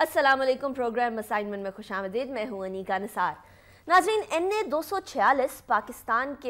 Aslam programme assignment में खुश आमदीद मैं हूँ अनिका निसार नाजरीन एन ए दो सौ छियालीस पाकिस्तान के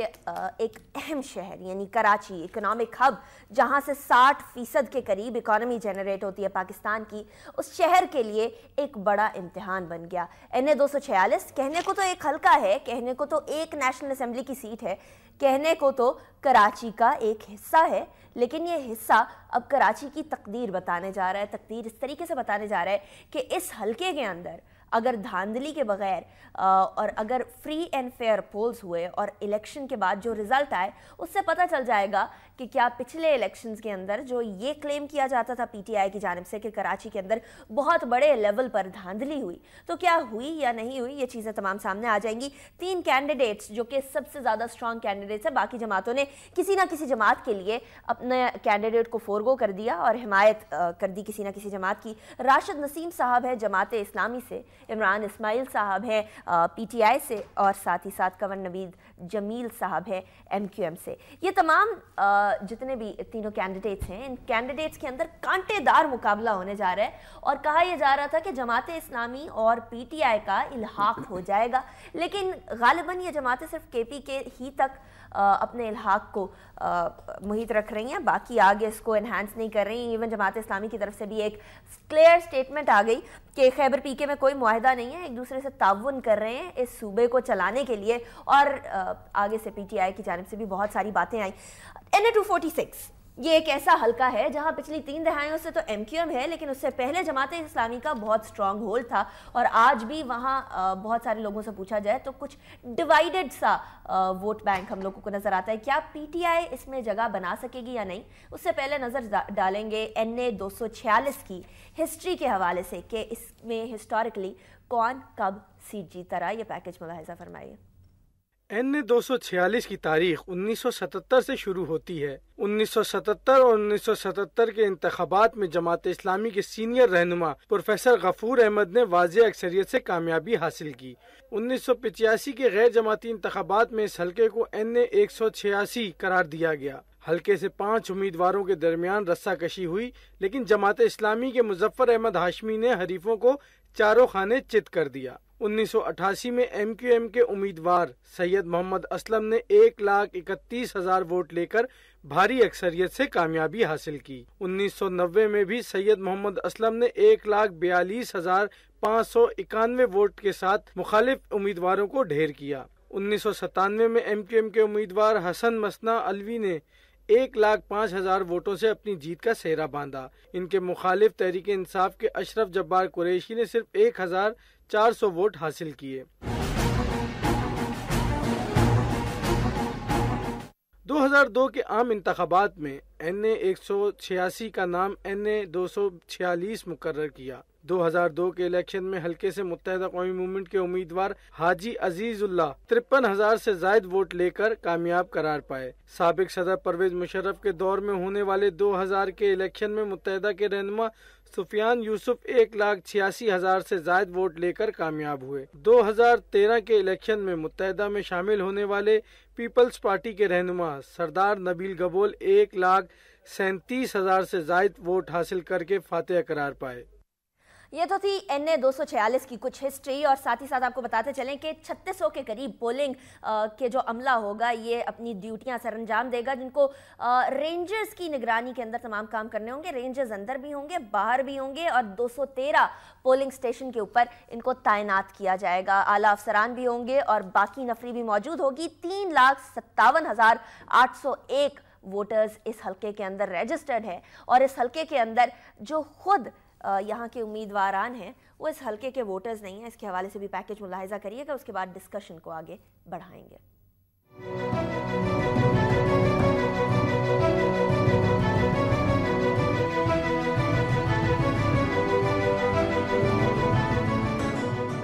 एक अहम शहर यानी कराची इकनॉमिक हब जहाँ से साठ फीसद के करीब इकॉनमी जनरेट होती है पाकिस्तान की उस शहर के लिए एक बड़ा इम्तहान बन गया एन ए दो सौ छियालीस कहने को तो एक हल्का है कहने को तो एक नेशनल असम्बली की सीट है कहने को तो कराची का एक हिस्सा है लेकिन ये हिस्सा अब कराची की तकदीर बताने जा रहा है तकदीर इस तरीके से बताने जा रहा है कि इस हल्के के अंदर अगर धांधली के बगैर और अगर फ्री एंड फेयर पोल्स हुए और इलेक्शन के बाद जो रिजल्ट आए उससे पता चल जाएगा कि क्या पिछले इलेक्शंस के अंदर जो ये क्लेम किया जाता था पीटीआई की जानब से कि कराची के अंदर बहुत बड़े लेवल पर धांधली हुई तो क्या हुई या नहीं हुई ये चीज़ें तमाम सामने आ जाएंगी तीन कैंडिडेट्स जो कि सबसे ज़्यादा स्ट्रॉन्ग कैंडिडेट्स हैं बाकी जमातों ने किसी ना किसी जमात के लिए अपने कैंडिडेट को फोरगो कर दिया और हिमायत कर दी किसी ना किसी जमात की राशिद नसीम साहब है जमात इस्लामी से इमरान इस्माइल साहब हैं पीटीआई से और साथ ही साथ कंवर नवीद जमील साहब है एम से ये तमाम जितने भी तीनों कैंडिडेट्स हैं इन कैंडिडेट्स के अंदर कांटेदार मुकाबला होने जा रहा है और कहा यह जा रहा था कि जमात इस्लामी और पी टी आई का इलाहाक हो जाएगा लेकिन गालिबा ये जमातें सिर्फ के पी के ही तक अपने इलाहाक को मुहित रख रही हैं बाकी आगे इसको इन्हांस नहीं कर रही इवन जमात इस्लामी की तरफ से भी एक क्लियर स्टेटमेंट आ गई कि खैबर पी के में कोई माहदा नहीं है एक दूसरे से ताउन कर रहे हैं इस सूबे को चलाने के लिए और आगे से पीटीआई की जानब से भी बहुत सारी बातें आई N A two forty six ये एक ऐसा हल्का है जहां पिछली तीन दहाइयों से तो एम है लेकिन उससे पहले जमात इस्लामी का बहुत स्ट्रांग होल था और आज भी वहां बहुत सारे लोगों से पूछा जाए तो कुछ डिवाइडेड सा वोट बैंक हम लोगों को नज़र आता है क्या पीटीआई इसमें जगह बना सकेगी या नहीं उससे पहले नज़र डालेंगे एन ए की हिस्ट्री के हवाले से कि इसमें हिस्टोरिकली कौन कब सीट जीता रहा यह पैकेज मुलाहजा फरमाइए एन ए दो की तारीख 1977 से शुरू होती है 1977 और 1977 के इंतबात में जमात इस्लामी के सीनियर रहनुमा प्रोफेसर गफूर अहमद ने वाज अक्सरियत से कामयाबी हासिल की उन्नीस के गैर जमाती इंतबात में इस हल्के को एन ए एक करार दिया गया हल्के से पांच उम्मीदवारों के दरमियान रस्सा कशी हुई लेकिन जमात इस्लामी के मुजफ्फर अहमद हाशमी ने हरीफों को चारों खाने चित कर दिया 1988 में एमक्यूएम के उम्मीदवार सैयद मोहम्मद असलम ने एक लाख इकतीस हजार वोट लेकर भारी अक्सरियत से कामयाबी हासिल की 1990 में भी सैयद मोहम्मद असलम ने एक लाख बयालीस हजार पाँच सौ इक्यानवे वोट के साथ मुखालिफ उम्मीदवारों को ढेर किया उन्नीस में एमक्यूएम के उम्मीदवार हसन मसना अलवी ने एक लाख पाँच हजार वोटों से अपनी जीत का सेहरा बांधा इनके मुखालिफ तहरीक इंसाफ के अशरफ जब्बार कुरैशी ने सिर्फ एक हजार चार सौ वोट हासिल किए 2002 के आम इंतबात में एन ए एक का नाम एन ए दो मुकर किया 2002 के इलेक्शन में हल्के से मुतहदा कौमी मूवमेंट के उम्मीदवार हाजी अजीजुल्ला तिरपन हजार ऐसी जायद वोट लेकर कामयाब करार पाए सबक सदर परवेज मुशर्रफ के दौर में होने वाले 2000 के इलेक्शन में मुतहदा के रहनमा सुफियान यूसुफ एक लाख छियासी हजार ऐसी जायद वोट लेकर कामयाब हुए 2013 के इलेक्शन में मुतहदा में शामिल होने वाले पीपल्स पार्टी के रहनुमा सरदार नबील गबोल एक लाख सैंतीस हजार ऐसी जायद वोट हासिल करके फातह करार पाए ये तो थी एन ए की कुछ हिस्ट्री और साथ ही साथ आपको बताते चलें कि 3600 के करीब पोलिंग के जो अमला होगा ये अपनी ड्यूटियां सर अंजाम देगा जिनको रेंजर्स की निगरानी के अंदर तमाम काम करने होंगे रेंजर्स अंदर भी होंगे बाहर भी होंगे और 213 पोलिंग स्टेशन के ऊपर इनको तैनात किया जाएगा आला अफसरान भी होंगे और बाकी नफरी भी मौजूद होगी तीन लाख सत्तावन हज़ार आठ सौ एक वोटर्स इस हलके के अंदर रजिस्टर्ड हैं और इस हलके के अंदर जो खुद यहाँ के उम्मीदवारान हैं वो इस हलके के वोटर्स नहीं हैं इसके हवाले से भी पैकेज मुलाहजा करिएगा उसके बाद डिस्कशन को आगे बढ़ाएंगे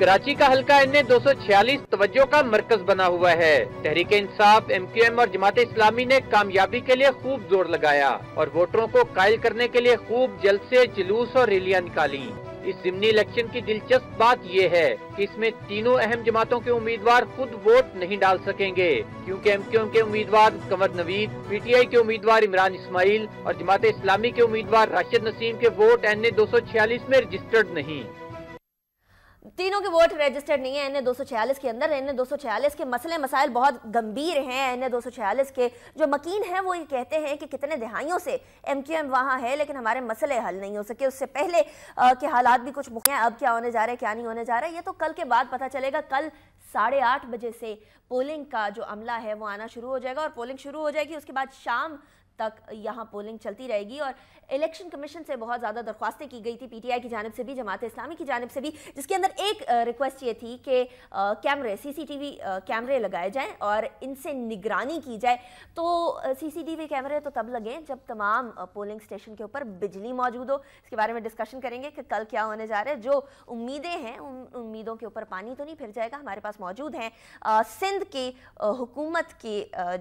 कराची का हल्का एन ए दो सौ छियालीस तवज्जो का मरकज बना हुआ है Tehreek Insaf M Q M और जमात इस्लामी ने कामयाबी के लिए खूब जोर लगाया और वोटरों को कायल करने के लिए खूब जल्द ऐसी जुलूस और रैलियाँ निकाली इस जिमनी इलेक्शन की दिलचस्प बात यह है कि इसमें तीनों अहम जमातों के उम्मीदवार खुद वोट नहीं डाल सकेंगे क्योंकि एमक्यूएम के उम्मीदवार कंवर नवीद पीटीआई के उम्मीदवार इमरान इस्माइल और जमात इस्लामी के उम्मीदवार राशिद नसीम के वोट एन ए दो में रजिस्टर्ड नहीं तीनों के वोट रजिस्टर्ड नहीं है एन ए के अंदर एन ए के मसले मसाइल बहुत गंभीर हैं एन ए के जो मकीन हैं वो ये कहते हैं कि कितने दहाइयों से एम क्यू एम वहाँ है लेकिन हमारे मसले हल नहीं हो सके उससे पहले आ, के हालात भी कुछ मुख्य हैं अब क्या होने जा रहा है क्या नहीं होने जा रहा है ये तो कल के बाद पता चलेगा कल साढ़े आठ बजे से पोलिंग का जो अमला है वो आना शुरू हो जाएगा और पोलिंग शुरू हो जाएगी उसके बाद शाम तक यहाँ पोलिंग चलती रहेगी और इलेक्शन कमीशन से बहुत ज़्यादा दरख्वास्तें की गई थी पीटीआई की जानब से भी जमात इस्लामी की जानब से भी जिसके अंदर एक रिक्वेस्ट ये थी कि कैमरे सीसीटीवी कैमरे लगाए जाएं और इनसे निगरानी की जाए तो सीसीटीवी कैमरे तो तब लगें जब तमाम पोलिंग स्टेशन के ऊपर बिजली मौजूद हो इसके बारे में डिस्कशन करेंगे कि कल क्या होने जा रहे हैं जो उम्मीदें हैं उन उम्मीदों के ऊपर पानी तो नहीं फिर जाएगा हमारे पास मौजूद हैं सिंध के हुकूमत की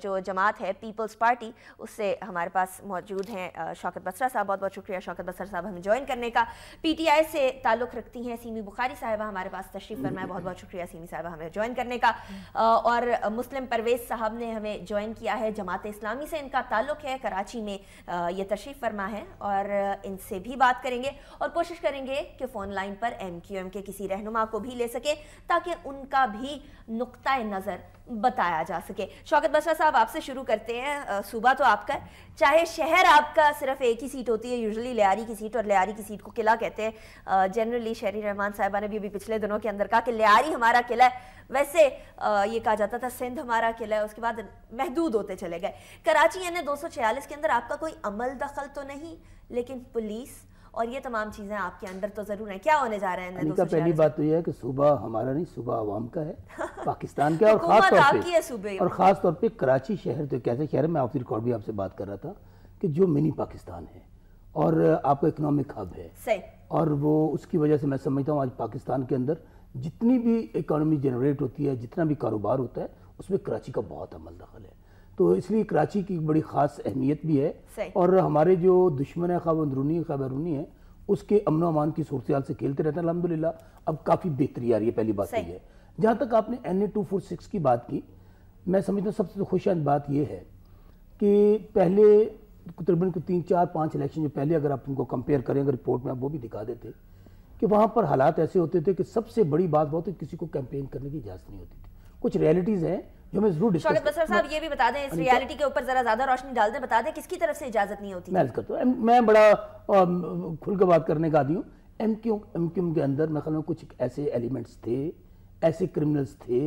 जो जमात है पीपल्स पार्टी उससे हमारे पास मौजूद हैं शौकत बसरा साहब बहुत बहुत शुक्रिया शौकत बसरा साहब हमें ज्वाइन करने का पीटीआई से ताल्लुक़ रखती हैं सीमी बुखारी साहबा हमारे पास तशरीफ़ फरमाए बहुत बहुत शुक्रिया सीमी साहबा हमें ज्वाइन करने का और मुस्लिम परवेज़ साहब ने हमें ज्वाइन किया है जमात इस्लामी से इनका ताल्लुक़ है कराची में ये तशरीफ़ फरमा है और इनसे भी बात करेंगे और कोशिश करेंगे कि फ़ोन लाइन पर एम क्यू एम के किसी रहनुमा को भी ले सकें ताकि उनका भी नुक़ नज़र बताया जा सके शौकत बसरा साहब आपसे शुरू करते हैं सूबा तो आपका चाहे शहर आपका सिर्फ एक ही सीट होती है यूजुअली लियारी की सीट और लियारी की सीट को किला कहते हैं जनरली शहरी रहमान साहबा ने भी अभी पिछले दिनों के अंदर कहा कि लियारी हमारा किला है वैसे ये कहा जाता था सिंध हमारा किला है उसके बाद महदूद होते चले गए कराची यानी दो के अंदर आपका कोई अमल दखल तो नहीं लेकिन पुलिस और ये तमाम चीज़ें आपके अंदर तो ज़रूर है क्या होने जा रहे हैं पहली बात तो यह है कि सुबह हमारा नहीं सुबह आवाम का है पाकिस्तान का और ख़ास तौर पर और ख़ास तौर पर कराची शहर तो कैसे शहर में आपसे रिकॉर्ड भी आपसे बात कर रहा था कि जो मिनी पाकिस्तान है और आपका इकोनॉमिक हब है और वो उसकी वजह से मैं समझता हूँ आज पाकिस्तान के अंदर जितनी भी इकोनॉमी जनरेट होती है जितना भी कारोबार होता है उसमें कराची का बहुत अमल दखल है तो इसलिए कराची की बड़ी ख़ास अहमियत भी है और हमारे जो दुश्मन है खा अंदरूनी खा बैरूनी है उसके अमन अमान की सूरत से खेलते रहते हैं अलहमदिल्ला अब काफ़ी बेहतरी आ रही है पहली बात तो यह है जहाँ तक आपने N A two four six की बात की मैं समझता हूँ सबसे तो खुश बात यह है कि पहले तकरीबन को तीन चार पाँच इलेक्शन जो पहले अगर आप उनको कंपेयर करें अगर रिपोर्ट में आप वो भी दिखा देते कि वहाँ पर हालात ऐसे होते थे कि सबसे बड़ी बात बहुत किसी को कैंपेन करने की इजाज़त नहीं होती थी कुछ रियलिटीज़ हैं जो मैं जरूर बसर साहब ये भी बता दें इस रियलिटी के ऊपर जरा ज्यादा रोशनी डाल दें बता दें किसकी तरफ से इजाजत नहीं होती मैं करता हूँ तो- मैं बड़ा बात करने का आदि हूँ एम क्यू एम क्यू के अंदर मैं कुछ ऐसे एलिमेंट्स थे ऐसे क्रिमिनल्स थे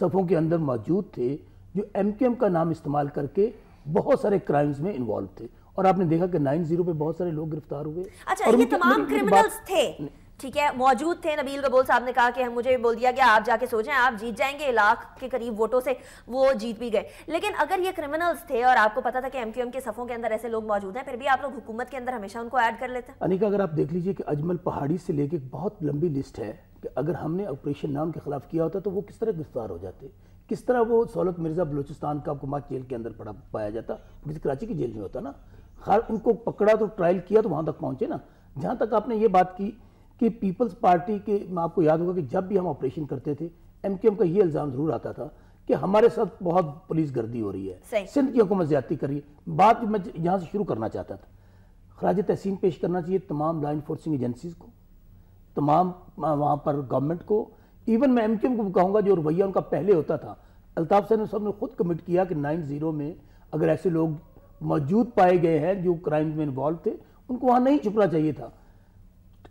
सफ़ों के अंदर मौजूद थे जो एम क्यू एम का नाम इस्तेमाल करके बहुत सारे क्राइम्स में इन्वॉल्व थे और आपने देखा कि नाइन जीरो पे बहुत सारे लोग गिरफ्तार हुए अच्छा और ये तमाम क्रिमिनल्स थे ठीक है मौजूद थे नबील कबूल साहब ने कहा कि हम मुझे बोल दिया गया आप जाके सोचें आप जीत जाएंगे लाख के करीब वोटों से वो जीत भी गए लेकिन अगर ये क्रिमिनल्स थे और आपको पता था कि एमक्यूएम के सफ़ों के अंदर ऐसे लोग मौजूद हैं फिर भी आप लोग हुकूमत के अंदर हमेशा उनको ऐड कर लेते हैं अनिका अगर आप देख लीजिए कि अजमल पहाड़ी से लेके बहुत लंबी लिस्ट है कि अगर हमने ऑपरेशन नाम के खिलाफ किया होता तो वो किस तरह गिरफ्तार हो जाते किस तरह वो सौलत मिर्जा बलोचिस्तान का कुमार जेल के अंदर पड़ा पाया जाता किसी कराची की जेल में होता ना खैर उनको पकड़ा तो ट्रायल किया तो वहाँ तक पहुँचे ना जहाँ तक आपने ये बात की कि पीपल्स पार्टी के मैं आपको याद होगा कि जब भी हम ऑपरेशन करते थे एमकेएम का ये इल्ज़ाम ज़रूर आता था कि हमारे साथ बहुत पुलिस गर्दी हो रही है सिंध की हुकूमत ज्यादा कर रही है बात मैं यहाँ से शुरू करना चाहता था खराज तहसीन पेश करना चाहिए तमाम लॉ इन्फोर्सिंग एजेंसीज को तमाम वहाँ पर गवर्नमेंट को इवन मैं एम को कहूँगा जो रवैया उनका पहले होता था अल्ताफ सैन साहब ने खुद कमिट किया कि नाइन जीरो में अगर ऐसे लोग मौजूद पाए गए हैं जो क्राइम में इन्वॉल्व थे उनको वहाँ नहीं छुपना चाहिए था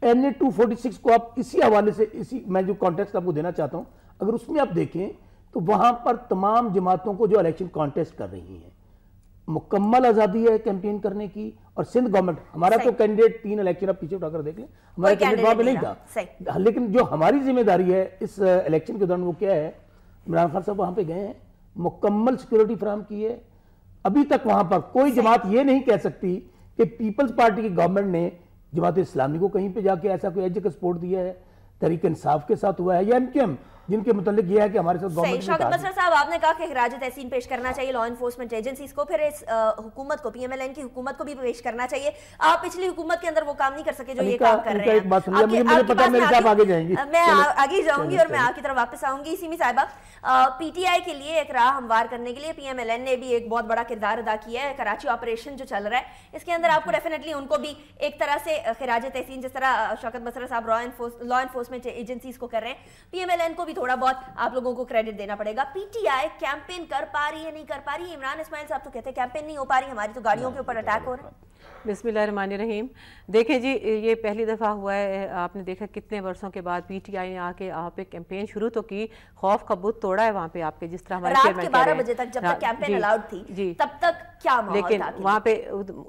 N A two forty six को आप इसी हवाले से इसी मैं जो कॉन्टेक्स्ट आपको देना चाहता हूँ अगर उसमें आप देखें तो वहाँ पर तमाम जमातों को जो इलेक्शन कॉन्टेस्ट कर रही हैं मुकम्मल आज़ादी है कैंपेन करने की और सिंध गवर्नमेंट हमारा तो कैंडिडेट तीन इलेक्शन आप पीछे उठाकर देख लें हमारा कैंडिडेट वहाँ पर नहीं था हाँ, लेकिन जो हमारी जिम्मेदारी है इस इलेक्शन के दौरान वो क्या है इमरान खान साहब वहाँ पर गए हैं मुकम्मल सिक्योरिटी फ्राहम की है अभी तक वहाँ पर कोई जमात ये नहीं कह सकती कि पीपल्स पार्टी की गवर्नमेंट ने जमात इस्लामी को कहीं पे जाके ऐसा कोई एज का सपोर्ट दिया है तरीक इंसाफ के साथ हुआ है या एम जिनके मतलब यह है कि हमारे साथ गवर्नमेंट शौकत साहब आपने कहा कि खराज तहसीन पेश करना चाहिए लॉ इन्फोर्समेंट एजेंसीज को फिर इस हुकूमत को पीएमएलएन की हुकूमत को भी पेश करना चाहिए आप पिछली हुकूमत के अंदर वो काम नहीं कर सके जो ये काम कर रहे हैं मैं आगे जाऊंगी और मैं आपकी तरफ वापस आऊंगी इसी में साहिबा पीटीआई के लिए एक राह हमवार करने के लिए पीएमएलएन ने भी एक बहुत बड़ा किरदार अदा किया है कराची ऑपरेशन जो चल रहा है इसके अंदर आपको डेफिनेटली उनको भी एक तरह से खराज तहसीन जिस तरह शौकत बसरा साहब लॉ इन्फोर्समेंट एजेंसीज को कर रहे हैं पीएमएलएन को भी थोड़ा बहुत आप लोगों को क्रेडिट देना पड़ेगा पीटीआई कैंपेन कर पा रही है नहीं कर पा रही इमरान इसमाइल साहब तो कहते हैं कैंपेन नहीं हो पा रही हमारी तो गाड़ियों हाँ, के ऊपर अटैक तो हो रहा है बिसमीम देखें जी ये पहली दफ़ा हुआ है आपने देखा कितने वर्षों के बाद पीटीआई ने आके आप पे कैंपेन शुरू तो की खौफ का बुत तोड़ा है वहाँ पे आपके जिस तरह हमारे रात के बजे तक जब हाँ, तक कैंपेन अलाउड थी जी तब तक क्या लेकिन वहाँ पे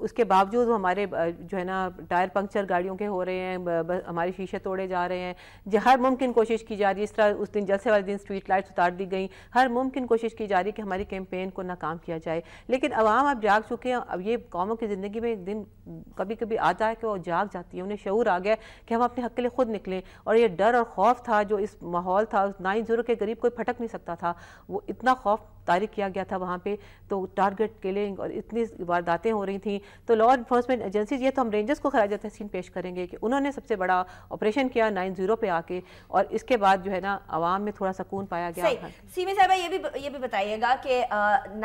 उसके बावजूद हमारे जो है ना टायर पंक्चर गाड़ियों के हो रहे हैं हमारे शीशे तोड़े जा रहे हैं हर मुमकिन कोशिश की जा रही है इस तरह उस दिन जलसे वाले दिन स्ट्रीट लाइट्स उतार दी गई हर मुमकिन कोशिश की जा रही है कि हमारी कैंपेन को नाकाम किया जाए लेकिन अवाम अब जाग चुके हैं अब ये कौमों की ज़िंदगी में दिन कभी कभी आता है कि वो जाग जाती है उन्हें शूर आ गया कि हम अपने हक के लिए खुद निकलें और ये डर और खौफ था जो इस माहौल था नाइन जीरो के करीब कोई फटक नहीं सकता था वो इतना खौफ तारीख किया गया था वहाँ पे तो टारगेट किलिंग और इतनी वारदातें हो रही थी तो लॉ इन्फोर्समेंट एजेंसी ये तो हम रेंजर्स को खराज तहसीन पेश करेंगे कि उन्होंने सबसे बड़ा ऑपरेशन किया नाइन जीरो पे आके और इसके बाद जो है ना आवाम में थोड़ा सकून पाया गया सीमी साहबा ये भी ये भी बताइएगा कि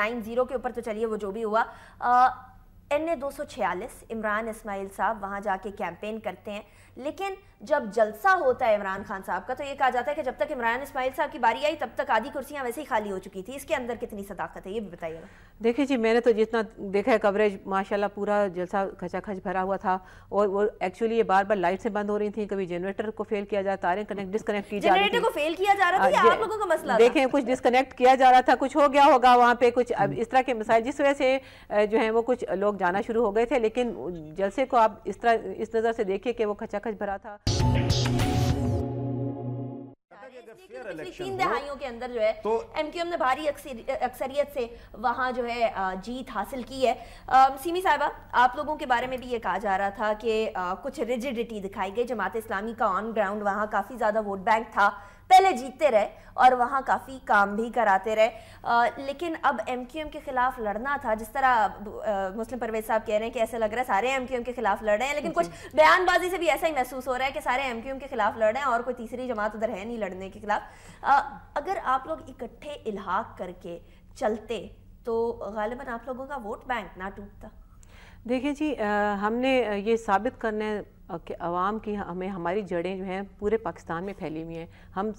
नाइन जीरो के ऊपर तो चलिए वो जो भी हुआ आ, एन ए इमरान इसमाइल साहब वहाँ जाके कैंपेन करते हैं लेकिन जब जलसा होता है इमरान खान साहब का तो ये कहा जाता है कि जब तक इमरान इसमाइल साहब की बारी आई तब तक आधी कुर्सियां वैसे ही खाली हो चुकी थी इसके अंदर कितनी सदाकत है ये भी बताइएगा देखिए जी मैंने तो जितना देखा है कवरेज माशाल्लाह पूरा जलसा खचाखच भरा हुआ था और वो एक्चुअली ये बार बार लाइट से बंद हो रही थी कभी जनरेटर को फेल किया जा कनेक्ट की को फेल किया जा रहा था आप लोगों का मसला देखें कुछ डिसकनेक्ट किया जा रहा था कुछ हो गया होगा वहाँ पे कुछ अब इस तरह के मिसाइल जिस वजह से जो है वो कुछ लोग जाना शुरू हो गए थे लेकिन जलसे को आप इस तरह इस नज़र से देखिए कि वो खचा खच भरा था तीन दहाइयों के अंदर जो है तो एमक्यूएम ने भारी अक्सरियत से वहां जो है जीत हासिल की है सीमी साहबा आप लोगों के बारे में भी ये कहा जा रहा था कि कुछ रिजिडिटी दिखाई गई जमात इस्लामी का ऑन ग्राउंड वहां काफ़ी ज़्यादा वोट बैंक था पहले जीतते रहे और वहाँ काफ़ी काम भी कराते रहे आ, लेकिन अब एम के ख़िलाफ़ लड़ना था जिस तरह आ, मुस्लिम परवेज साहब कह रहे हैं कि ऐसा लग रहा है सारे एम के ख़िलाफ़ लड़ रहे हैं लेकिन कुछ बयानबाजी से भी ऐसा ही महसूस हो रहा है कि सारे एम के ख़िलाफ़ लड़ रहे हैं और कोई तीसरी जमात उधर है नहीं लड़ने के खिलाफ अगर आप लोग इकट्ठे इलाहाक करके चलते तो गालिबा आप लोगों का वोट बैंक ना टूटता देखिए जी आ, हमने ये साबित करने कि आवाम की हमें हमारी जड़ें जो हैं पूरे पाकिस्तान में फैली हुई हैं हम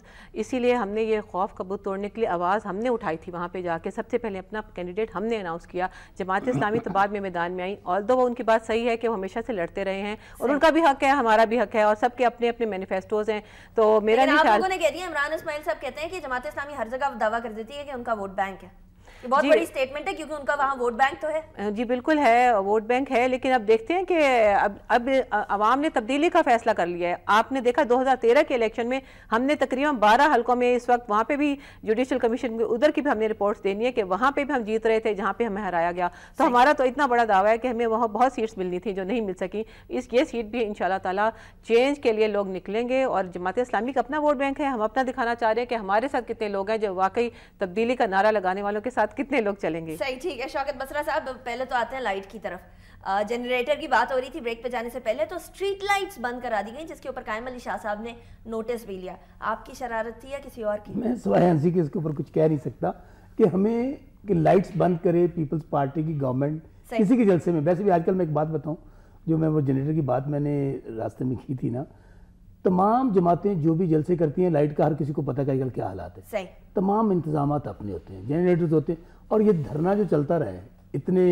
इसीलिए हमने ये खौफ कबूत तोड़ने के लिए आवाज़ हमने उठाई थी वहाँ पे जाके सबसे पहले अपना कैंडिडेट हमने अनाउंस किया जमात इस्लामी तो बाद में मैदान में आई और दो वो उनकी बात सही है कि वो हमेशा से लड़ते रहे हैं और उनका भी हक है हमारा भी हक है और सबके अपने अपने मैनिफेस्टोज हैं तो मेरा ख्याल इमरान इसमाइल साहब कहते हैं कि जमात इस्लामी हर जगह दावा कर देती है कि उनका वोट बैंक है बहुत बड़ी स्टेटमेंट है क्योंकि उनका वहाँ वोट बैंक तो है जी बिल्कुल है वोट बैंक है लेकिन अब देखते हैं कि अब अब आवाम ने तब्दीली का फैसला कर लिया है आपने देखा 2013 के इलेक्शन में हमने तकरीबन 12 हलकों में इस वक्त वहाँ पे भी जुडिशल कमीशन उधर की भी हमने रिपोर्ट देनी है कि वहाँ पे भी हम जीत रहे थे जहाँ पे हमें हराया गया तो हमारा तो इतना बड़ा दावा है कि हमें वहाँ बहुत सीट्स मिलनी थी जो नहीं मिल सकी इस ये सीट भी इन ताला चेंज के लिए लोग निकलेंगे और जमात इस्लामिक अपना वोट बैंक है हम अपना दिखाना चाह रहे हैं कि हमारे साथ कितने लोग हैं जो वाकई तब्दीली का नारा लगाने वालों के साथ साथ कितने लोग चलेंगे सही ठीक है शौकत बसरा साहब पहले तो आते हैं लाइट की तरफ जनरेटर की बात हो रही थी ब्रेक पे जाने से पहले तो स्ट्रीट लाइट्स बंद करा दी गई जिसके ऊपर कायम अली शाह साहब ने नोटिस भी लिया आपकी शरारत थी या किसी और की मैं सवाए हंसी के इसके ऊपर कुछ कह नहीं सकता कि हमें कि लाइट्स बंद करे पीपल्स पार्टी की गवर्नमेंट किसी के जलसे में वैसे भी आजकल मैं एक बात बताऊँ जो मैं वो जनरेटर की बात मैंने रास्ते में की थी ना तमाम जमातें जो भी जलसे करती हैं लाइट का हर किसी को पता है क्या हालात है सही तमाम इंतजाम अपने होते हैं जनरेटर्स होते हैं और ये धरना जो चलता रहा है इतने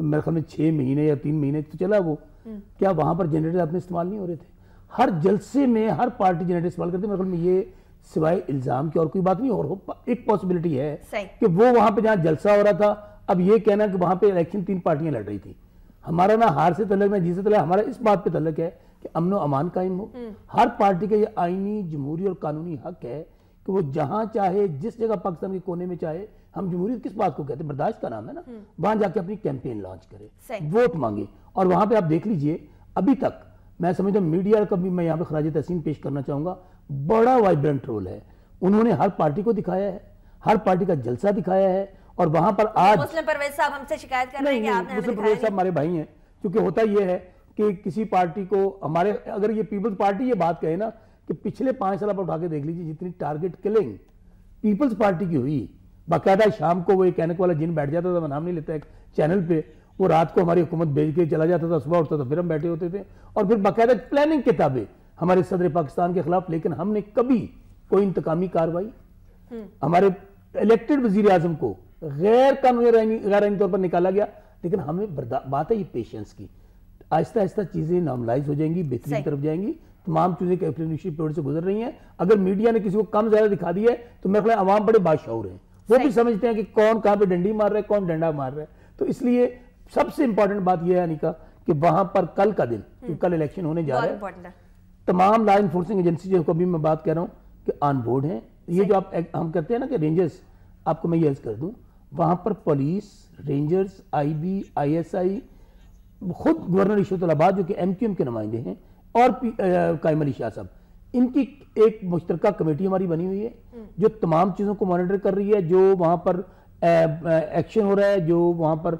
मेरे ख्याल में छः महीने या तीन महीने तो चला वो हम्म। क्या वहाँ पर जनरेटर अपने इस्तेमाल नहीं हो रहे थे हर जलसे में हर पार्टी जनरेटर इस्तेमाल करती है मेरे ख्याल में ये सिवाय इल्ज़ाम की और कोई बात नहीं और एक पॉसिबिलिटी है कि वो वहाँ पे जहाँ जलसा हो रहा था अब ये कहना कि वहाँ पे इलेक्शन तीन पार्टियां लड़ रही थी हमारा ना हार से तलक ना जी से तलक हमारा इस बात पे तलक है कि अमन अमान कायम हो हम्म। हर पार्टी का ये आइनी जमहूरी और कानूनी हक है कि वो जहाँ चाहे जिस जगह पाकिस्तान के कोने में चाहे हम जमहूरी किस बात को कहते हैं बर्दाश्त का नाम है ना हम्म। वहाँ जाके अपनी कैंपेन लॉन्च करे वोट मांगे और वहाँ पे आप देख लीजिए अभी तक मैं समझता हूँ मीडिया का भी मैं यहाँ पे खराज तहसीन पेश करना चाहूँगा बड़ा वाइब्रेंट रोल है उन्होंने हर पार्टी को दिखाया है हर पार्टी का जलसा दिखाया है और वहां पर आज मुस्लिम परवेज साहब हमसे शिकायत कर रहे हैं कि आपने मुस्लिम परवेज साहब हमारे भाई हैं क्योंकि होता यह है कि किसी पार्टी को हमारे अगर ये पीपल्स पार्टी ये बात कहे ना कि पिछले पांच साल आप उठा के देख लीजिए जितनी टारगेट किलिंग पीपल्स पार्टी की हुई बाकायदा शाम को वो एक कहने वाला जिन बैठ जाता था मैं नाम नहीं लेता एक चैनल पे वो रात को हमारी हुकूमत भेज के चला जाता था सुबह उठता था फिर हम बैठे होते थे और फिर बाकायदा प्लानिंग किताबें हमारे सदर पाकिस्तान के खिलाफ लेकिन हमने कभी कोई इंतकामी कार्रवाई हम्म। हमारे इलेक्टेड वजीर आजम को गैर कानूनी गैर तौर पर निकाला गया लेकिन हमें बात है ये पेशेंस की आहिस्ता आहिस्ता चीज़ें नॉर्मलाइज हो जाएंगी बेहतरीन तरफ जाएंगी तमाम चीज़ें कैपिटलिस्टिक पीरियड से गुजर रही हैं अगर मीडिया ने किसी को कम ज़्यादा दिखा दिया है तो मेरे ख्याल आवाम बड़े बादशाह हैं वो भी समझते हैं कि कौन कहाँ पे डंडी मार रहा है कौन डंडा मार रहा है तो इसलिए सबसे इंपॉर्टेंट बात यह है अनिका कि वहां पर कल का दिन हम्म। कल इलेक्शन होने जा रहा है तमाम लॉ इन्फोर्सिंग एजेंसी जो भी मैं बात कर रहा हूँ कि ऑन बोर्ड है ये जो आप हम करते हैं ना कि रेंजर्स आपको मैं ये कर दूँ वहाँ पर पुलिस रेंजर्स एस आई खुद गवर्नर इशतलाबाद जो कि एम क्यू एम के नुमाइंदे हैं और कायम अली शाह साहब इनकी एक मुश्तर कमेटी हमारी बनी हुई है हम्म। जो तमाम चीज़ों को मॉनिटर कर रही है जो वहाँ पर एक्शन हो रहा है जो वहाँ पर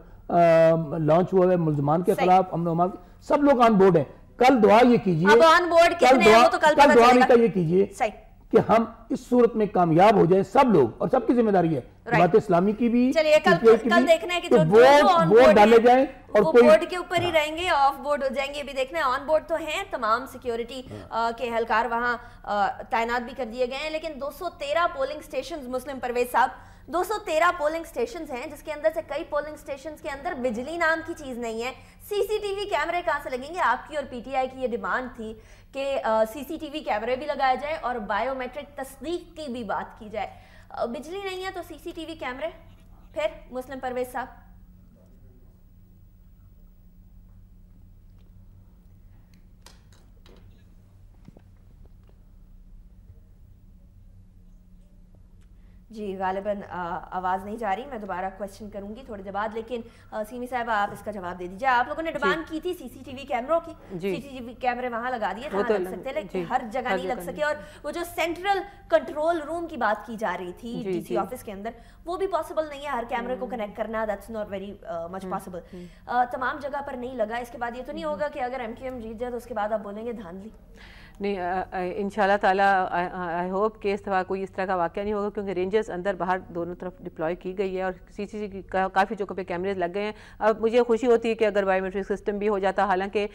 लॉन्च हुआ है मुलजमान के खिलाफ अमन सब लोग ऑन बोर्ड हैं कल दुआ ये कीजिए कल दुआ, तो कल दुआ ये कीजिए कि हम इस सूरत में कामयाब हो जाएं सब लोग और सबकी जिम्मेदारी है बात इस्लामी की भी चलिए कल कल देखना है कि तो जो वोट बोर्ड डाले जाए और वो बोर्ड के ऊपर ही हाँ। रहेंगे ऑफ बोर्ड हो जाएंगे अभी देखना है ऑन बोर्ड तो हैं तमाम सिक्योरिटी हाँ। के हलकार वहां तैनात भी कर दिए गए हैं लेकिन 213 पोलिंग स्टेशन मुस्लिम परवेज साहब 213 पोलिंग स्टेशन हैं जिसके अंदर से कई पोलिंग स्टेशन के अंदर बिजली नाम की चीज़ नहीं है सीसीटीवी कैमरे कहाँ से लगेंगे आपकी और पीटीआई की ये डिमांड थी कि सीसीटीवी कैमरे भी लगाए जाए और बायोमेट्रिक तस्दीक की भी बात की जाए बिजली नहीं है तो सीसीटीवी कैमरे फिर मुस्लिम परवेज साहब जी गालिबा आवाज़ नहीं जा रही मैं दोबारा क्वेश्चन करूंगी थोड़ी देर बाद लेकिन सीमी साहब आप इसका जवाब दे दीजिए आप लोगों ने डिमांड की थी सीसीटीवी कैमरों की सीसीटीवी कैमरे वहाँ लगा दिए तो लग सकते लेकिन हर जगह नहीं लग सके और वो जो सेंट्रल कंट्रोल रूम की बात की जा रही थी डीसी ऑफिस के अंदर वो भी पॉसिबल नहीं है हर कैमरे को कनेक्ट हम्म। करना that's not very much possible तमाम जगह पर नहीं लगा इसके बाद ये तो नहीं हम्म। होगा कि अगर एम जीत जाए तो उसके बाद आप बोलेंगे धांधली नहीं इन ताला आई होप कि इस तरह कोई इस तरह का वाक़ नहीं होगा क्योंकि रेंजर्स अंदर बाहर दोनों तरफ डिप्लॉय की गई है और सी सी टी का, काफ़ी जगह पे कैमरेज लग गए हैं अब मुझे खुशी होती है कि अगर बायोमेट्रिक सिस्टम भी हो जाता हालांकि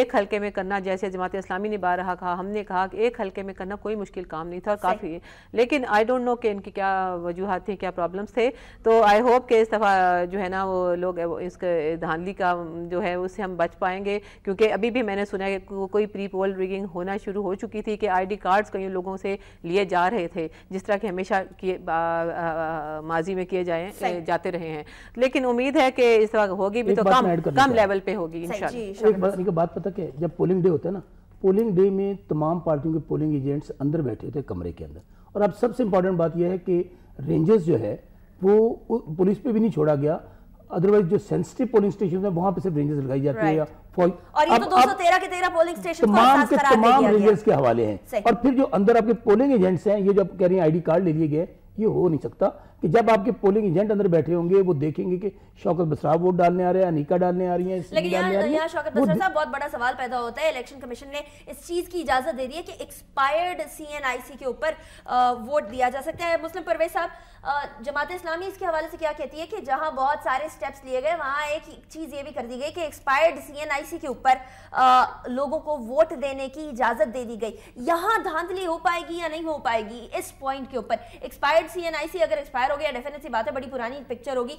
एक हल्के में करना जैसे जमात इस्लामी ने बारहा कहा हमने कहा कि एक हल्के में करना कोई मुश्किल काम नहीं था काफ़ी लेकिन आई डोंट नो कि इनकी क्या वजूहत थी क्या प्रॉब्लम्स थे तो आई होप कि इस दफ़ा जो है ना वो लोग इसके धांधली का जो है उससे हम बच पाएंगे क्योंकि अभी भी मैंने सुना है कोई प्री पोल रिगिंग होना शुरू शुरू हो चुकी थी कि आईडी कार्ड्स कई लोगों से लिए जा रहे थे जिस तरह के हमेशा किए माजी में किए जाए जाते रहे हैं लेकिन उम्मीद है कि इस तरह होगी भी तो कम कम लेवल पे होगी इन एक बात पता है जब पोलिंग डे होता है ना पोलिंग डे में तमाम पार्टियों के पोलिंग एजेंट्स अंदर बैठे थे कमरे के अंदर और अब सबसे इम्पोर्टेंट बात यह है कि रेंजर्स जो है वो पुलिस पे भी नहीं छोड़ा गया अदरवाइज जो सेंसिटिव पोलिंग स्टेशन है वहां पे सिर्फ रेंजर्स लगाई जाती है फॉल और ये तो 213 के 13 पोलिंग स्टेशन तमाम के तमाम के हवाले हैं और फिर जो अंदर आपके पोलिंग एजेंट्स हैं ये जो कह रहे हैं आईडी कार्ड ले लिए गए ये हो नहीं सकता कि जब आपके पोलिंग एजेंट अंदर बैठे होंगे वो देखेंगे कि शौकत बसरा वोट डालने आ रहे हैं अनिका डालने आ रही है लेकिन यहाँ शौकत बसरा साहब बहुत बड़ा सवाल पैदा होता है इलेक्शन कमीशन ने इस चीज की इजाजत दे दी है कि एक्सपायर्ड सीएनआईसी के ऊपर वोट दिया जा सकता है मुस्लिम परवेज साहब जमात इस्लामी इसके हवाले से क्या कहती है कि जहाँ बहुत सारे स्टेप्स लिए गए वहाँ एक चीज ये भी कर दी गई कि एक्सपायर्ड सी के ऊपर लोगों को वोट देने की इजाजत दे दी गई यहाँ धांधली हो पाएगी या नहीं हो पाएगी इस पॉइंट के ऊपर एक्सपायर्ड सी अगर एक्सपायर एक्सपायर हो गया डेफिनेट सी बात है बड़ी पुरानी पिक्चर होगी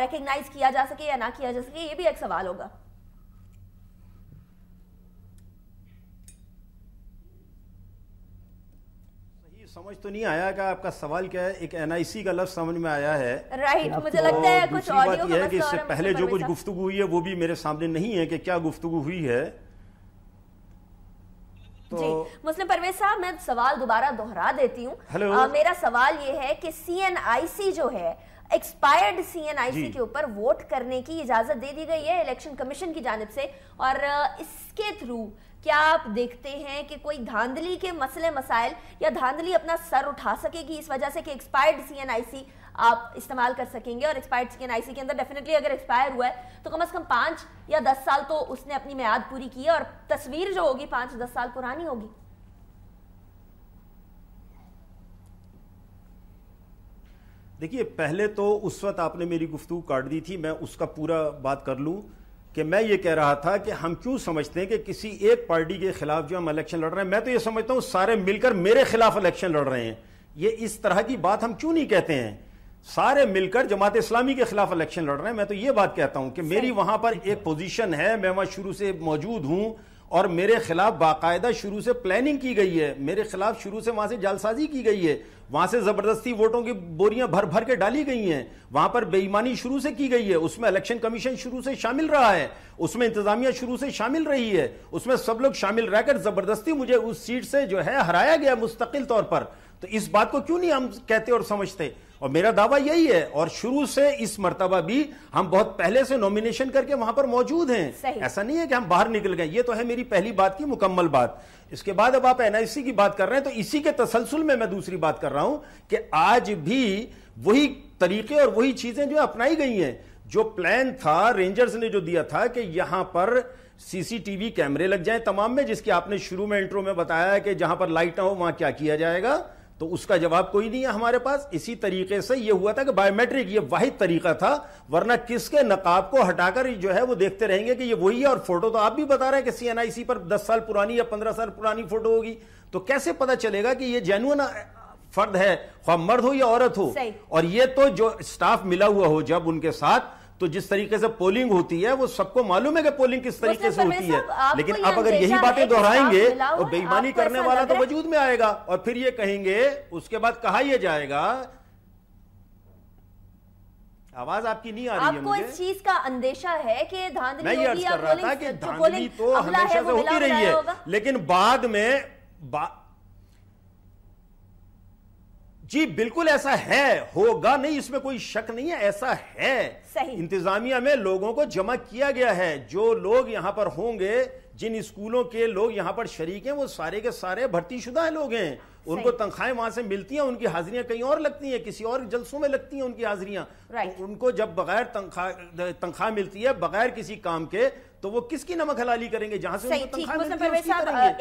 रिकग्नाइज किया जा सके या ना किया जा सके ये भी एक सवाल होगा समझ तो नहीं आया कि आपका सवाल क्या है एक एनआईसी का लफ्ज समझ में आया है राइट right, तो मुझे लगता तो है कुछ बात है कि इससे पहले जो कुछ गुफ्तु हुई है वो भी मेरे सामने नहीं है कि क्या गुफ्तु हुई है तो मुस्लिम परवेज साहब मैं सवाल दोबारा दोहरा देती हूँ मेरा सवाल ये है कि सीएनआईसी जो है एक्सपायर्ड सीएनआईसी के ऊपर वोट करने की इजाजत दे दी गई है इलेक्शन कमीशन की जानब से और इसके थ्रू क्या आप देखते हैं कि कोई धांधली के मसले मसाइल या धांधली अपना सर उठा सकेगी इस वजह से कि एक्सपायर्ड सीएनआईसी आप इस्तेमाल कर सकेंगे और एक्सपायर्ड स्किन आईसी के अंदर डेफिनेटली अगर एक्सपायर हुआ है तो कम अज़ कम पांच या दस साल तो उसने अपनी मैद पूरी की है और तस्वीर जो होगी पांच दस साल पुरानी होगी देखिए पहले तो उस वक्त आपने मेरी गुफ्तु काट दी थी मैं उसका पूरा बात कर लूं कि मैं ये कह रहा था कि हम क्यों समझते हैं कि किसी एक पार्टी के खिलाफ जो हम इलेक्शन लड़ रहे हैं मैं तो ये समझता हूं सारे मिलकर मेरे खिलाफ इलेक्शन लड़ रहे हैं ये इस तरह की बात हम क्यों नहीं कहते हैं सारे मिलकर जमात इस्लामी के खिलाफ इलेक्शन लड़ रहे हैं मैं तो ये बात कहता हूं कि मेरी वहां पर एक पोजीशन है मैं वहां शुरू से मौजूद हूं और मेरे खिलाफ बाकायदा शुरू से प्लानिंग की गई है मेरे खिलाफ शुरू से वहां से जालसाजी की गई है वहां से जबरदस्ती वोटों की बोरियां भर भर के डाली गई हैं वहां पर बेईमानी शुरू से की गई है उसमें इलेक्शन कमीशन शुरू से शामिल रहा है उसमें इंतजामिया शुरू से शामिल रही है उसमें सब लोग शामिल रहकर जबरदस्ती मुझे उस सीट से जो है हराया गया मुस्तकिल तौर पर तो इस बात को क्यों नहीं हम कहते और समझते और मेरा दावा यही है और शुरू से इस मरतबा भी हम बहुत पहले से नॉमिनेशन करके वहां पर मौजूद हैं ऐसा नहीं है कि हम बाहर निकल गए ये तो है मेरी पहली बात की मुकम्मल बात इसके बाद अब आप एनआईसी की बात कर रहे हैं तो इसी के तसलसल में मैं दूसरी बात कर रहा हूं कि आज भी वही तरीके और वही चीजें जो अपनाई गई हैं जो प्लान था रेंजर्स ने जो दिया था कि यहां पर सीसीटीवी कैमरे लग जाए तमाम में जिसकी आपने शुरू में इंट्रो में बताया कि जहां पर लाइट ना हो वहां क्या किया जाएगा तो उसका जवाब कोई नहीं है हमारे पास इसी तरीके से यह हुआ था कि बायोमेट्रिक ये वाहि तरीका था वरना किसके नकाब को हटाकर जो है वो देखते रहेंगे कि ये वही है और फोटो तो आप भी बता रहे हैं कि सीएनआईसी पर 10 साल पुरानी या 15 साल पुरानी फोटो होगी तो कैसे पता चलेगा कि ये जेनुअन फर्द है ख्वा मर्द हो या औरत हो और ये तो जो स्टाफ मिला हुआ हो जब उनके साथ तो जिस तरीके से पोलिंग होती है वो सबको मालूम है कि पोलिंग किस तरीके से होती है लेकिन आप अगर यही बातें दोहराएंगे तो बेईमानी करने वाला तो वजूद में आएगा और फिर ये कहेंगे उसके बाद कहा यह जाएगा आवाज आपकी नहीं आ रही आपको है इस चीज का अंदेशा है कि धांधली होगी या कि तो धांधली तो हमेशा से होती रही है लेकिन बाद में जी बिल्कुल ऐसा है होगा नहीं इसमें कोई शक नहीं है ऐसा है सही इंतजामिया में लोगों को जमा किया गया है जो लोग यहाँ पर होंगे जिन स्कूलों के लोग यहाँ पर शरीक हैं वो सारे के सारे भर्ती है लोग हैं उनको तनख्वाहें वहां से मिलती हैं उनकी हाजिरियां कहीं और लगती हैं किसी और जलसों में लगती हैं उनकी हाजिरियां उनको जब बगैर तनख्वाह तनख्वाह मिलती है बगैर किसी काम के तो वो किसकी नमक हलाली करेंगे जहां से सही ठीक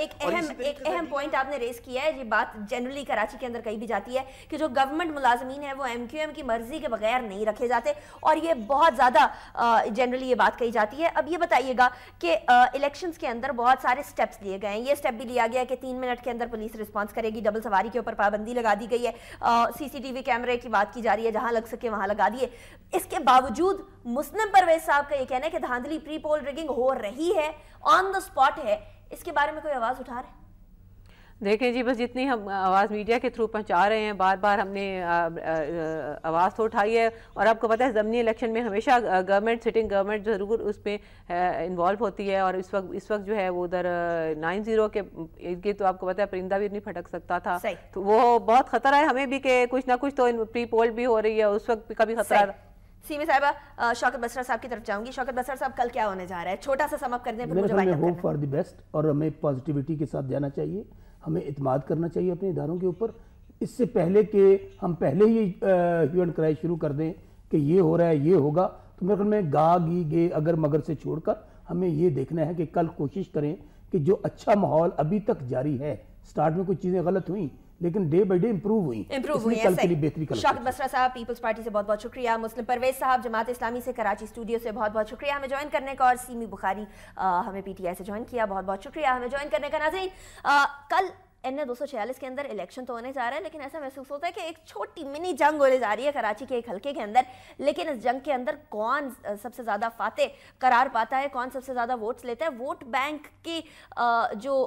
एक अहम एक अहम पॉइंट आपने रेस किया है ये बात जनरली कराची के अंदर कहीं भी जाती है कि जो गवर्नमेंट मुलाजमीन है वो एमक्यूएम की मर्जी के बगैर नहीं रखे जाते और ये बहुत ज़्यादा जनरली ये बात कही जाती है अब ये बताइएगा कि इलेक्शंस के अंदर बहुत सारे स्टेप्स लिए गए हैं ये स्टेप भी लिया गया कि तीन मिनट के अंदर पुलिस रिस्पॉन्स करेगी डबल सवारी के ऊपर पाबंदी लगा दी गई है सीसीटीवी कैमरे की बात की जा रही है जहां लग सके वहां लगा दिए इसके बावजूद मुस्लिम परवेज साहब का ये कहना है कि धांधली प्री पोल रिगिंग हो रही है ऑन द स्पॉट है इसके बारे में कोई आवाज़ उठा रहे देखें जी बस जितनी हम आवाज़ मीडिया के थ्रू पहुंचा रहे हैं बार बार हमने आवाज़ तो उठाई है और आपको पता है ज़मनी इलेक्शन में हमेशा गवर्नमेंट सिटिंग गवर्नमेंट ज़रूर उसमें इन्वॉल्व होती है और इस वक्त इस वक्त जो है वो उधर नाइन ज़ीरो के इर्गे तो आपको पता है परिंदा भी नहीं फटक सकता था तो वो बहुत खतरा है हमें भी कि कुछ ना कुछ तो प्री पोल भी हो रही है उस वक्त का भी खतरा सीमी साहबा शौकत बसरा साहब की तरफ जाऊंगी शौकत बसरा साहब कल क्या होने जा रहा है छोटा सा समअप कर दें मुझे होप फॉर द बेस्ट और हमें पॉजिटिविटी के साथ जाना चाहिए हमें इतमाद करना चाहिए अपने इधारों के ऊपर इससे पहले कि हम पहले ही ह्यू एंड क्राई शुरू कर दें कि ये हो रहा है ये होगा तो मेरे ख्याल में गा गी गे अगर मगर से छोड़कर हमें ये देखना है कि कल कोशिश करें कि जो अच्छा माहौल अभी तक जारी है स्टार्ट में कुछ चीज़ें गलत हुई लेकिन डे बाई डे इम्प्रूव हुई हुई बेहतरी बसरा साहब पीपल्स पार्टी से बहुत बहुत शुक्रिया मुस्लिम परवेज साहब जमात इस्लामी से कराची स्टूडियो से बहुत बहुत शुक्रिया हमें ज्वाइन करने का और सीमी बुखारी हमें पीटीआई से ज्वाइन किया बहुत बहुत शुक्रिया हमें ज्वाइन करने का नाजीन कल एन ए दो के अंदर इलेक्शन तो होने जा रहा है लेकिन ऐसा महसूस होता है कि एक छोटी मिनी जंग होने जा रही है कराची के एक हल्के के अंदर लेकिन इस जंग के अंदर कौन सबसे ज़्यादा फाते करार पाता है कौन सबसे ज़्यादा वोट्स लेता है वोट बैंक की जो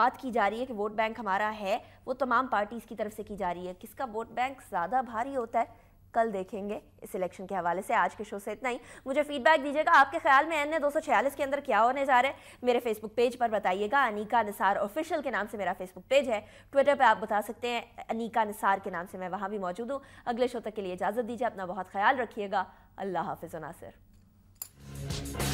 बात की जा रही है कि वोट बैंक हमारा है वो तमाम पार्टीज़ की तरफ से की जा रही है किसका वोट बैंक ज़्यादा भारी होता है कल देखेंगे इस इलेक्शन के हवाले से आज के शो से इतना ही मुझे फीडबैक दीजिएगा आपके ख्याल में एन दो के अंदर क्या होने जा रहे हैं मेरे फेसबुक पेज पर बताइएगा अनिका निसार ऑफिशियल के नाम से मेरा फेसबुक पेज है ट्विटर पर आप बता सकते हैं अनिका निसार के नाम से मैं वहाँ भी मौजूद हूँ अगले शो तक के लिए इजाज़त दीजिए अपना बहुत ख्याल रखिएगा अल्लाह हाफिज़ नासिर